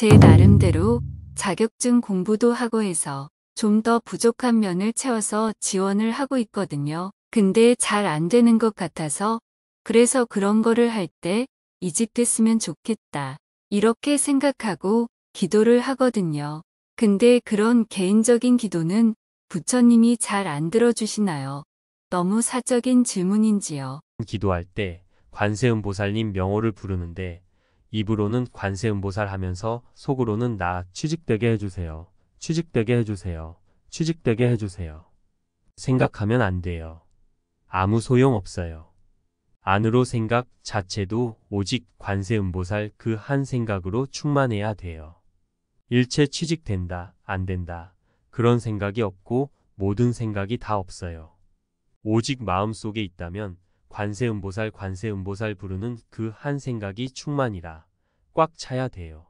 제 나름대로 자격증 공부도 하고 해서 좀 더 부족한 면을 채워서 지원을 하고 있거든요. 근데 잘 안 되는 것 같아서 그래서 그런 거를 할 때 이직됐으면 좋겠다. 이렇게 생각하고 기도를 하거든요. 근데 그런 개인적인 기도는 부처님이 잘 안 들어주시나요? 너무 사적인 질문인지요. 기도할 때 관세음보살님 명호를 부르는데 입으로는 관세음보살 하면서 속으로는 나 취직되게 해주세요. 취직되게 해주세요. 취직되게 해주세요. 생각하면 안 돼요. 아무 소용 없어요. 안으로 생각 자체도 오직 관세음보살 그 한 생각으로 충만해야 돼요. 일체 취직된다, 안 된다, 그런 생각이 없고 모든 생각이 다 없어요. 오직 마음속에 있다면 관세음보살 관세음보살 부르는 그 한 생각이 충만이라 꽉 차야 돼요.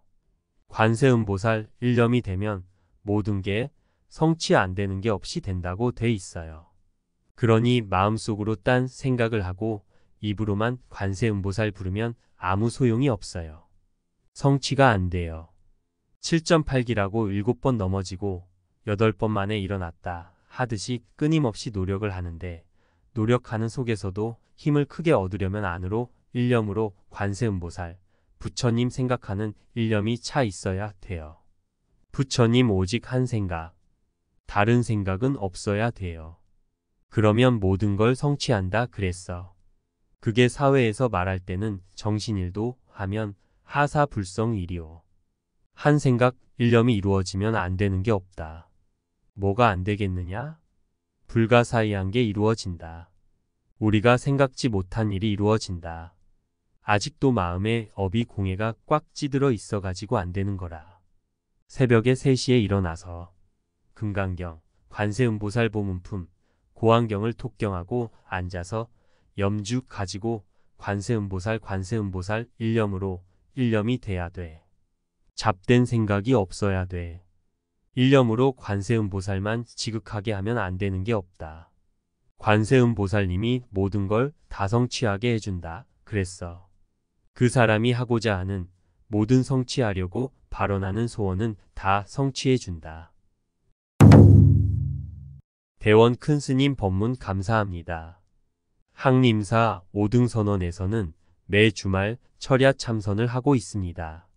관세음보살 일념이 되면 모든 게 성취 안 되는 게 없이 된다고 돼 있어요. 그러니 마음속으로 딴 생각을 하고 입으로만 관세음보살 부르면 아무 소용이 없어요. 성취가 안 돼요. 7.8기라고 7번 넘어지고 8번 만에 일어났다 하듯이 끊임없이 노력을 하는데 노력하는 속에서도 힘을 크게 얻으려면 안으로 일념으로 관세음보살, 부처님 생각하는 일념이 차 있어야 돼요. 부처님 오직 한 생각, 다른 생각은 없어야 돼요. 그러면 모든 걸 성취한다 그랬어. 그게 사회에서 말할 때는 정신일도 하면 하사불성일이오. 한 생각, 일념이 이루어지면 안 되는 게 없다. 뭐가 안 되겠느냐? 불가사의한 게 이루어진다. 우리가 생각지 못한 일이 이루어진다. 아직도 마음에 업이 공해가 꽉 찌들어 있어가지고 안 되는 거라. 새벽에 3시에 일어나서 금강경, 관세음보살 보문품, 고안경을 톡경하고 앉아서 염죽 가지고 관세음보살 관세음보살 일념으로 일념이 돼야 돼. 잡된 생각이 없어야 돼. 일념으로 관세음보살만 지극하게 하면 안 되는 게 없다. 관세음보살님이 모든 걸 다성취하게 해준다. 그랬어. 그 사람이 하고자 하는 모든 성취하려고 발언하는 소원은 다 성취해준다. 대원 큰 스님 법문 감사합니다. 항림사 5등 선원에서는 매 주말 철야 참선을 하고 있습니다.